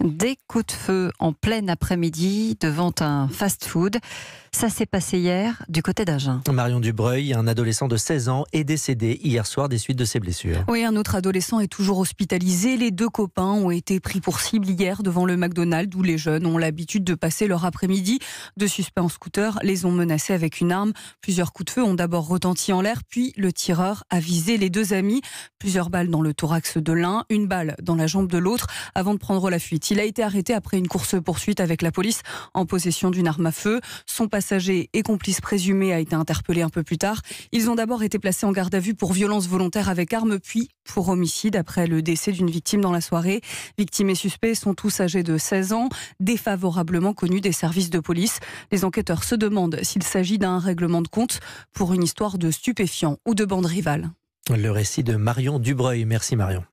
Des coups de feu en plein après-midi devant un fast-food. Ça s'est passé hier du côté d'Agen. Marion Dubreuil, un adolescent de 16 ans, est décédé hier soir des suites de ses blessures. Oui, un autre adolescent est toujours hospitalisé. Les deux copains ont été pris pour cible hier devant le McDonald's où les jeunes ont l'habitude de passer leur après-midi. de suspects en scooter les ont menacés avec une arme. Plusieurs coups de feu ont d'abord retenti en l'air, puis le tireur a visé les deux amis. Plusieurs balles dans le thorax de l'un, une balle dans la jambe de l'autre avant de prendre la fuite. Il a été arrêté après une course-poursuite avec la police en possession d'une arme à feu. Son et complice présumé a été interpellé un peu plus tard. Ils ont d'abord été placés en garde à vue pour violence volontaire avec arme, puis pour homicide après le décès d'une victime dans la soirée. Victimes et suspects sont tous âgés de 16 ans, défavorablement connus des services de police. Les enquêteurs se demandent s'il s'agit d'un règlement de compte pour une histoire de stupéfiants ou de bande rivale. Le récit de Marion Dubreuil. Merci Marion.